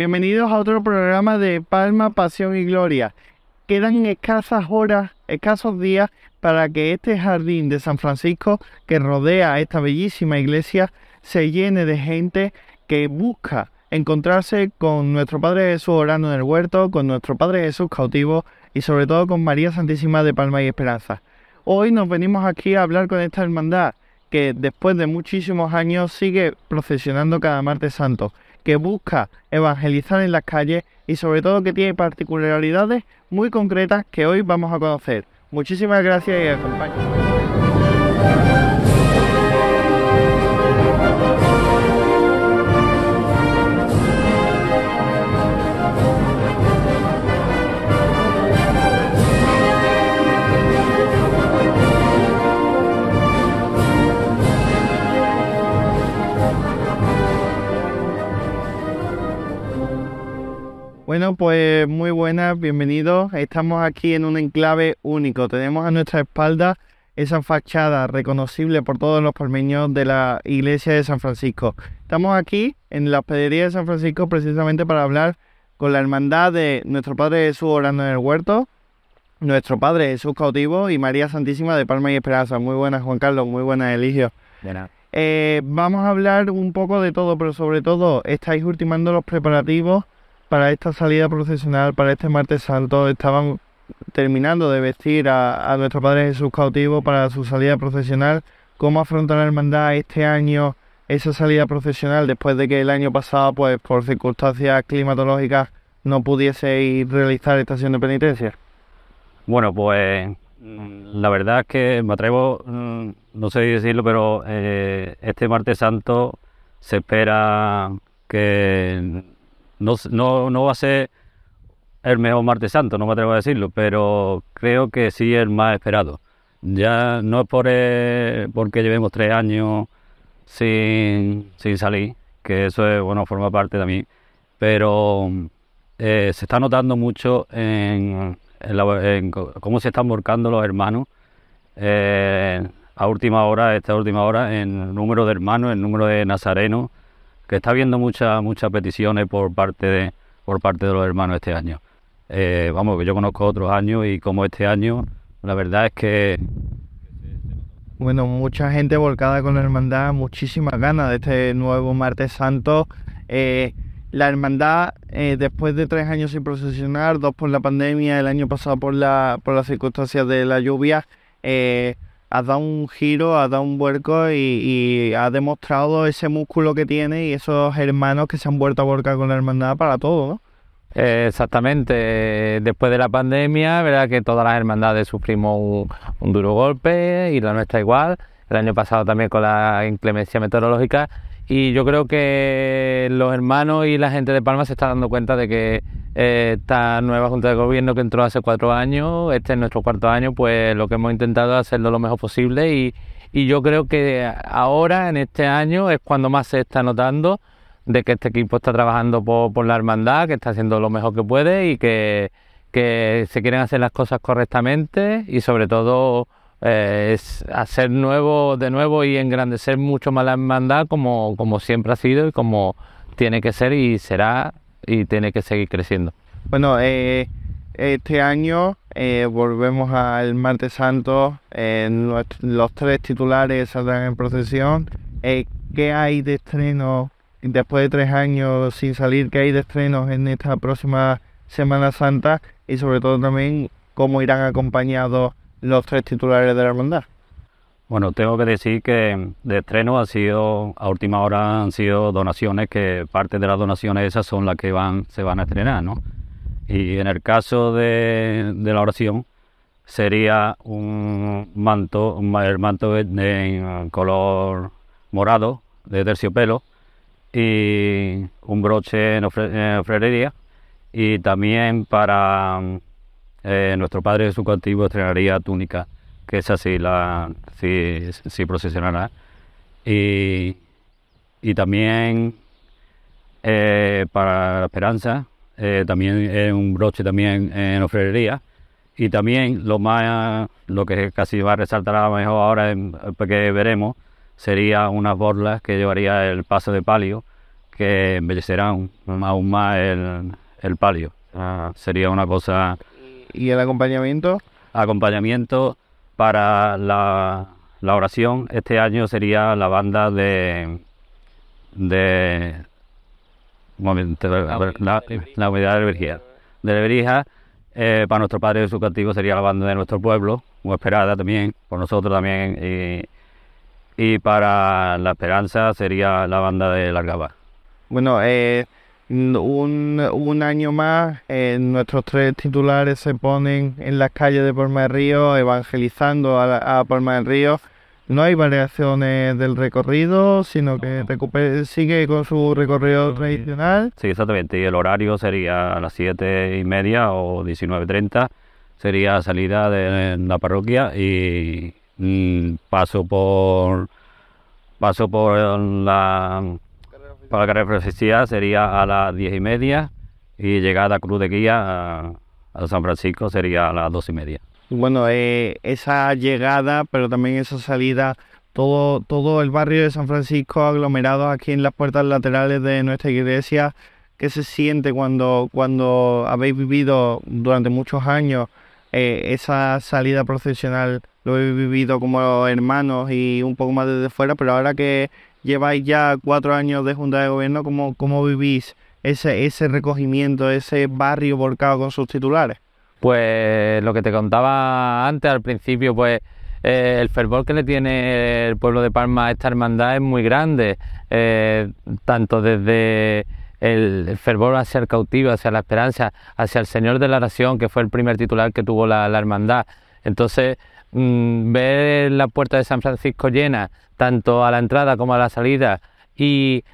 Bienvenidos a otro programa de Palma, Pasión y Gloria. Quedan escasas horas, escasos días para que este jardín de San Francisco que rodea esta bellísima iglesia se llene de gente que busca encontrarse con nuestro Padre Jesús orando en el huerto, con nuestro Padre Jesús cautivo y sobre todo con María Santísima de Palma y Esperanza. Hoy nos venimos aquí a hablar con esta hermandad que después de muchísimos años sigue procesionando cada martes santo que busca evangelizar en las calles y sobre todo que tiene particularidades muy concretas que hoy vamos a conocer. Muchísimas gracias y acompaño. Bueno, pues muy buenas, bienvenidos. Estamos aquí en un enclave único. Tenemos a nuestra espalda esa fachada reconocible por todos los palmeños de la iglesia de San Francisco. Estamos aquí en la hospedería de San Francisco precisamente para hablar con la hermandad de nuestro Padre Jesús orando en el huerto, nuestro Padre Jesús cautivo y María Santísima de Palma y Esperanza. Muy buenas, Juan Carlos, muy buenas, Eligio. Eh, vamos a hablar un poco de todo, pero sobre todo estáis ultimando los preparativos para esta salida procesional, para este martes santo, estaban terminando de vestir a, nuestro Padre Jesús cautivo para su salida procesional. ¿Cómo afronta la hermandad este año esa salida procesional después de que el año pasado, pues por circunstancias climatológicas, no pudiese ir realizar estación de penitencia? Bueno, pues mm, la verdad es que me atrevo, mm, no sé decirlo, pero eh, este martes santo se espera que no, va a ser el mejor martes santo, no me atrevo a decirlo, pero creo que sí el más esperado. Ya no es por porque llevemos tres años sin, salir, que eso bueno, forma parte de mí, pero eh, se está notando mucho en, cómo se están volcando los hermanos eh, a última hora, esta última hora, en el número de hermanos, el número de nazarenos, que está habiendo muchas muchas peticiones por parte de, por parte de los hermanos este año. Eh, vamos, que yo conozco otros años y como este año, la verdad es que... Bueno, mucha gente volcada con la hermandad, muchísimas ganas de este nuevo martes santo. Eh, la hermandad, eh, después de tres años sin procesionar, dos por la pandemia, el año pasado por, la, por las circunstancias de la lluvia, ha dado un giro, ha dado un vuelco y, ha demostrado ese músculo que tiene y esos hermanos que se han vuelto a volcar con la hermandad para todo, ¿no? Eh, exactamente, eh, después de la pandemia, verdad que todas las hermandades sufrimos un, un duro golpe y la nuestra igual. El año pasado también con la inclemencia meteorológica y yo creo que los hermanos y la gente de Palma se está dando cuenta de que eh, esta nueva Junta de Gobierno que entró hace cuatro años, este es nuestro cuarto año, pues lo que hemos intentado es hacerlo lo mejor posible y, yo creo que ahora, en este año, es cuando más se está notando de que este equipo está trabajando por, la hermandad, que está haciendo lo mejor que puede y que se quieren hacer las cosas correctamente y sobre todo eh, es hacer nuevo de nuevo y engrandecer mucho más la hermandad como, como siempre ha sido y como tiene que ser y será y tiene que seguir creciendo. Bueno, eh, este año eh, volvemos al martes santo, los tres titulares saldrán en procesión. Eh, ¿Qué hay de estreno después de tres años sin salir? ¿Qué hay de estrenos en esta próxima Semana Santa? Y sobre todo también cómo irán acompañados los tres titulares de la hermandad? Bueno, tengo que decir que de estreno ha sido, a última hora han sido donaciones, que parte de las donaciones esas son las que van, se van a estrenar, ¿no? Y en el caso de, la oración, sería un manto, el manto de color morado, de terciopelo, y un broche en, ofre, y también para eh, nuestro Padre su Cautivo estrenaría túnica, que esa sí, la, sí, sí procesionará. Y, y también eh, para la esperanza, eh, también es un broche también en ofrería. Y también lo más, lo que casi va a resaltar a lo mejor ahora, que veremos, sería unas borlas que llevaría el paso de palio, que embellecerán aún más el, el palio. Ah, sería una cosa ¿Y el acompañamiento? Acompañamiento para la, oración este año sería la banda de. de. la, unidad de De la eh, para nuestro Padre Educativo sería la banda de nuestro pueblo, muy esperada también, por nosotros también. Y, para la Esperanza sería la banda de Largaba. Bueno, eh, un, año más, nuestros tres titulares se ponen en las calles de Palma del Río, evangelizando a, Palma del Río. No hay variaciones del recorrido, sino que sigue con su recorrido tradicional. Sí, exactamente. Y el horario sería a las 7 y media o 19.30. Sería salida de la parroquia y mm, paso por paso por la para la carrera profecía sería a las diez y media y llegada a Cruz de Guía a, San Francisco sería a las dos y media. Bueno, eh, esa llegada, pero también esa salida, todo, todo el barrio de San Francisco aglomerado aquí en las puertas laterales de nuestra iglesia, ¿qué se siente cuando, cuando habéis vivido durante muchos años eh, esa salida procesional... Lo he vivido como hermanos y un poco más desde fuera, pero ahora que lleváis ya cuatro años de Junta de Gobierno, ¿cómo, vivís ese, ese recogimiento, ese barrio volcado con sus titulares? Pues lo que te contaba antes, al principio, pues eh, el fervor que le tiene el pueblo de Palma a esta hermandad es muy grande, eh, tanto desde el fervor hacia el cautivo, hacia la esperanza, hacia el Señor de la Nación, que fue el primer titular que tuvo la, la hermandad. Entonces, Mm, ver la puerta de San Francisco llena, tanto a la entrada como a la salida, y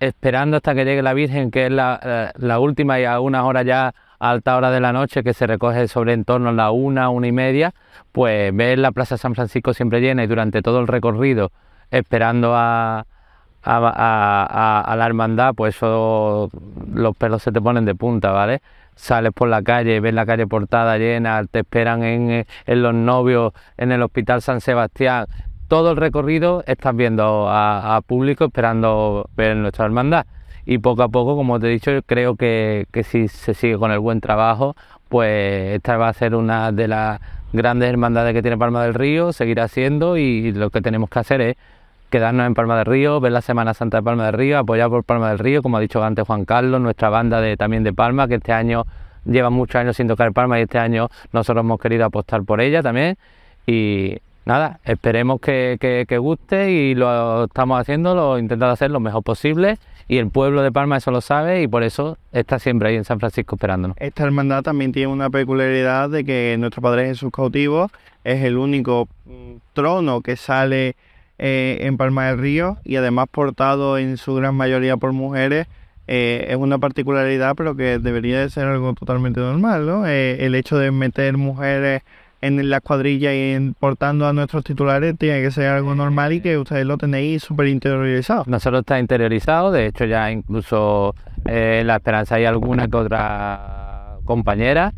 esperando hasta que llegue la Virgen, que es la, eh, última y a una hora ya alta hora de la noche, que se recoge sobre en a la una, una y media, pues ver la Plaza San Francisco siempre llena y durante todo el recorrido esperando a, a la hermandad, pues eso, los pelos se te ponen de punta, ¿vale? sales por la calle, ves la calle portada llena, te esperan eh, en, los novios, en el Hospital San Sebastián. Todo el recorrido estás viendo a, público esperando ver nuestra hermandad. Y poco a poco, como te he dicho, creo que, que si se sigue con el buen trabajo, pues esta va a ser una de las grandes hermandades que tiene Palma del Río, seguirá siendo y lo que tenemos que hacer es quedarnos en Palma del Río, ver la Semana Santa de Palma del Río, apoyar por Palma del Río, como ha dicho antes Juan Carlos, nuestra banda de, también de Palma, que este año lleva muchos años sin tocar Palma y este año nosotros hemos querido apostar por ella también. Y nada, esperemos que, guste y lo estamos haciendo, lo intentando hacer lo mejor posible. Y el pueblo de Palma eso lo sabe y por eso está siempre ahí en San Francisco esperándonos. Esta hermandad también tiene una peculiaridad de que nuestro Padre Jesús Cautivo es el único mm, trono que sale eh, en Palma del Río y además portado en su gran mayoría por mujeres, eh, es una particularidad, pero que debería de ser algo totalmente normal, ¿no? Eh, el hecho de meter mujeres en la cuadrilla y portando a nuestros titulares tiene que ser algo normal y que ustedes lo tenéis súper interiorizado. solo está interiorizado, de hecho ya incluso en La Esperanza hay alguna que otra compañera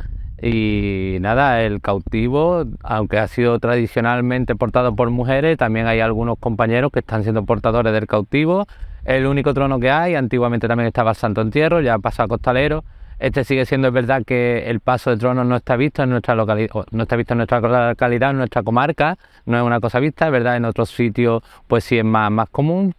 y nada, el cautivo, aunque ha sido tradicionalmente portado por mujeres, también hay algunos compañeros que están siendo portadores del cautivo. El único trono que hay, antiguamente también estaba el Santo Entierro, ya pasa a Costalero. Este sigue siendo, es verdad que el paso de tronos no está visto en nuestra localidad, no está visto en nuestra localidad, en nuestra comarca, no es una cosa vista, es verdad, en otros sitios pues sí es más, más común.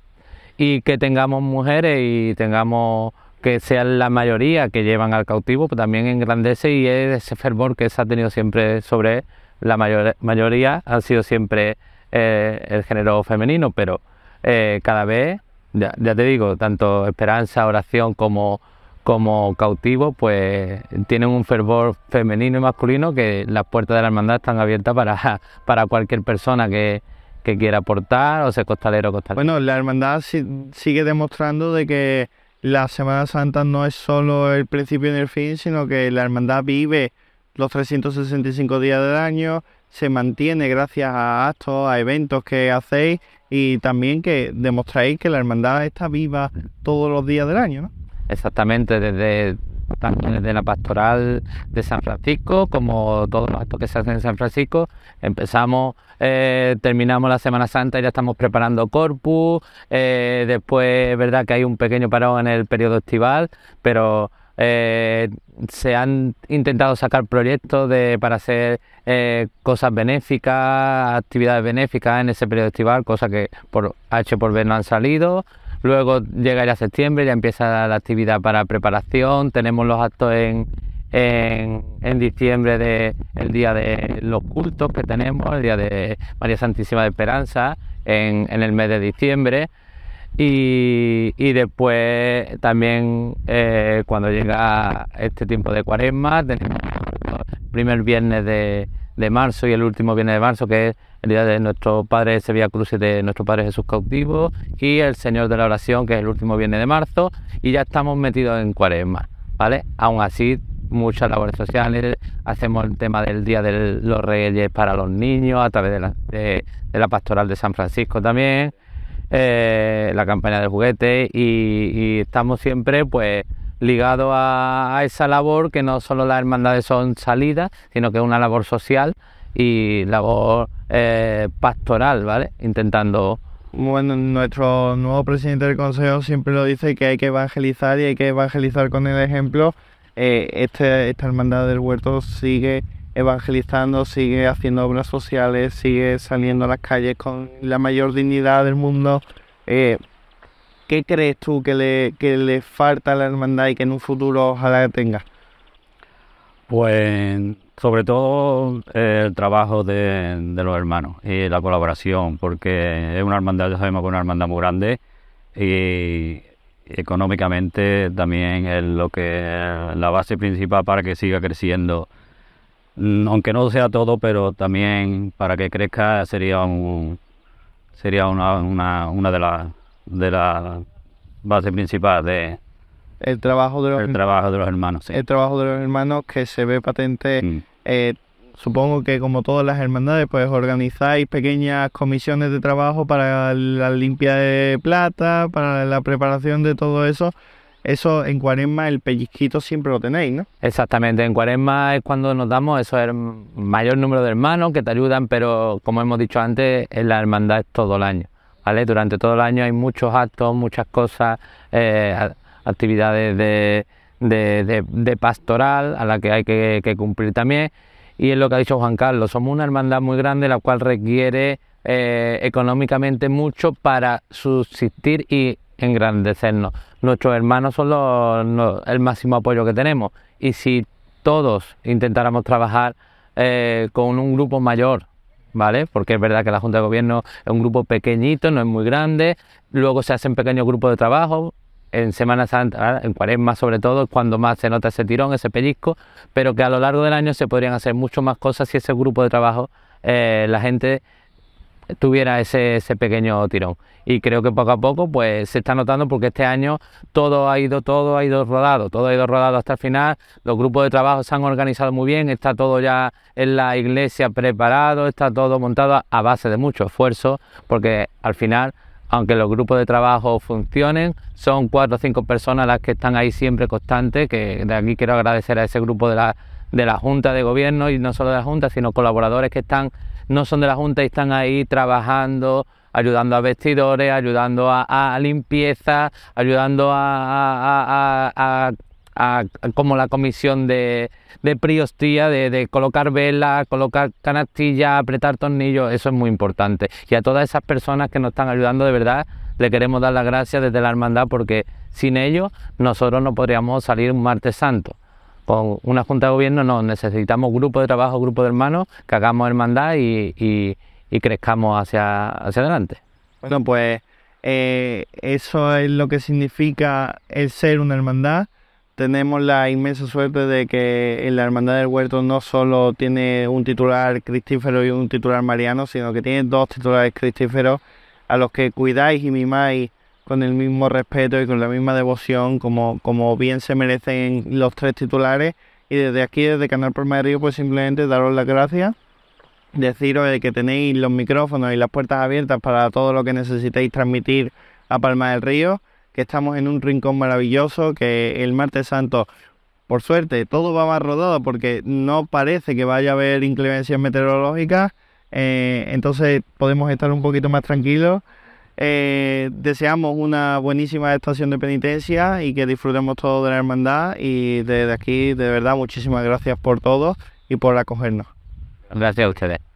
Y que tengamos mujeres y tengamos que sean la mayoría que llevan al cautivo, pues también engrandece y es ese fervor que se ha tenido siempre sobre la mayor, mayoría, ha sido siempre eh, el género femenino, pero eh, cada vez, ya, te digo, tanto esperanza, oración como, como cautivo, pues tienen un fervor femenino y masculino que las puertas de la hermandad están abiertas para, para cualquier persona que, que quiera aportar o sea costalero costalero. Bueno, la hermandad sigue demostrando de que la Semana Santa no es solo el principio y el fin, sino que la hermandad vive los 365 días del año, se mantiene gracias a actos, a eventos que hacéis y también que demostráis que la hermandad está viva todos los días del año. Exactamente, desde también de la pastoral de San Francisco, como todos los actos que se hacen en San Francisco. Empezamos, eh, terminamos la Semana Santa y ya estamos preparando Corpus. Eh, después es verdad que hay un pequeño parón en el periodo estival, pero eh, se han intentado sacar proyectos de, para hacer cosas benéficas, actividades benéficas en ese periodo estival, cosas que por H por ver no han salido. Luego llega ya septiembre, ya empieza la actividad para preparación, tenemos los actos en, diciembre del día de los cultos que tenemos, el día de María Santísima de Esperanza, en, el mes de diciembre. Y, después también eh, cuando llega este tiempo de cuaresma, tenemos el primer viernes de, de marzo y el último viene de marzo, que es el día de nuestro Padre Sevilla cruz y de nuestro Padre Jesús Cautivo, y el Señor de la Oración, que es el último viernes de marzo, y ya estamos metidos en cuaresma, ¿vale? Aún así, muchas labores sociales, hacemos el tema del Día de los Reyes para los niños, a través de la, Pastoral de San Francisco también, eh, la campaña del juguete, y estamos siempre, pues, ligado a, esa labor que no solo las hermandades son salidas, sino que es una labor social y labor eh, pastoral, ¿vale? Intentando... Bueno, nuestro nuevo presidente del Consejo siempre lo dice que hay que evangelizar y hay que evangelizar con el ejemplo. Eh, este, esta hermandad del huerto sigue evangelizando, sigue haciendo obras sociales, sigue saliendo a las calles con la mayor dignidad del mundo. Eh, ¿Qué crees tú que le, le falta a la hermandad y que en un futuro ojalá tenga? Pues sobre todo eh, el trabajo de, los hermanos y la colaboración, porque es una hermandad, ya sabemos que es una hermandad muy grande y económicamente también es lo que la base principal para que siga creciendo. Mm, aunque no sea todo, pero también para que crezca sería sería una de las de la base principal de el trabajo de los trabajo de los hermanos el trabajo de los hermanos que se ve patente mm. eh, supongo que como todas las hermandades pues organizáis pequeñas comisiones de trabajo para la limpia de plata para la preparación de todo eso eso en cuaresma el pellizquito siempre lo tenéis, ¿no? Exactamente, en cuaresma es cuando nos damos eso, el mayor número de hermanos que te ayudan, pero como hemos dicho antes, en la hermandad es todo el año. Durante todo el año hay muchos actos, muchas cosas, eh, actividades de, de, pastoral a las que hay que, cumplir también. Y es lo que ha dicho Juan Carlos, somos una hermandad muy grande la cual requiere eh, económicamente mucho para subsistir y engrandecernos. Nuestros hermanos son el máximo apoyo que tenemos y si todos intentáramos trabajar eh, con un grupo mayor ¿vale? Porque es verdad que la Junta de Gobierno es un grupo pequeñito, no es muy grande, luego se hacen pequeños grupos de trabajo, en Semana Santa, en Cuaresma sobre todo, cuando más se nota ese tirón, ese pellizco, pero que a lo largo del año se podrían hacer mucho más cosas si ese grupo de trabajo, eh, la gente tuviera ese, pequeño tirón. Y creo que poco a poco pues se está notando porque este año todo ha ido, todo ha ido rodado, todo ha ido rodado hasta el final, los grupos de trabajo se han organizado muy bien, está todo ya en la iglesia preparado, está todo montado a base de mucho esfuerzo, porque al final aunque los grupos de trabajo funcionen, son cuatro o cinco personas las que están ahí siempre constantes, que de aquí quiero agradecer a ese grupo de la, de la Junta de Gobierno y no solo de la Junta, sino colaboradores que están no son de la Junta y están ahí trabajando, ayudando a vestidores, ayudando a, limpieza, ayudando a, como la comisión de, priostía, de, de colocar velas, colocar canastillas, apretar tornillos, eso es muy importante. Y a todas esas personas que nos están ayudando de verdad, le queremos dar las gracias desde la hermandad porque sin ellos nosotros no podríamos salir un martes santo con una junta de gobierno no, necesitamos grupo de trabajo, grupo de hermanos, que hagamos hermandad y, crezcamos hacia, adelante. Bueno, pues eh, eso es lo que significa el ser una hermandad. Tenemos la inmensa suerte de que la Hermandad del Huerto no solo tiene un titular cristífero y un titular mariano, sino que tiene dos titulares cristíferos a los que cuidáis y mimáis con el mismo respeto y con la misma devoción como, como bien se merecen los tres titulares. Y desde aquí, desde Canal Palma del Río... pues simplemente daros las gracias, deciros que tenéis los micrófonos y las puertas abiertas para todo lo que necesitéis transmitir a Palma del Río, que estamos en un rincón maravilloso, que el martes santo, por suerte, todo va más rodado porque no parece que vaya a haber inclemencias meteorológicas, eh, entonces podemos estar un poquito más tranquilos. Eh, deseamos una buenísima estación de penitencia y que disfrutemos todo de la hermandad y desde aquí de verdad muchísimas gracias por todo y por acogernos. Gracias a ustedes.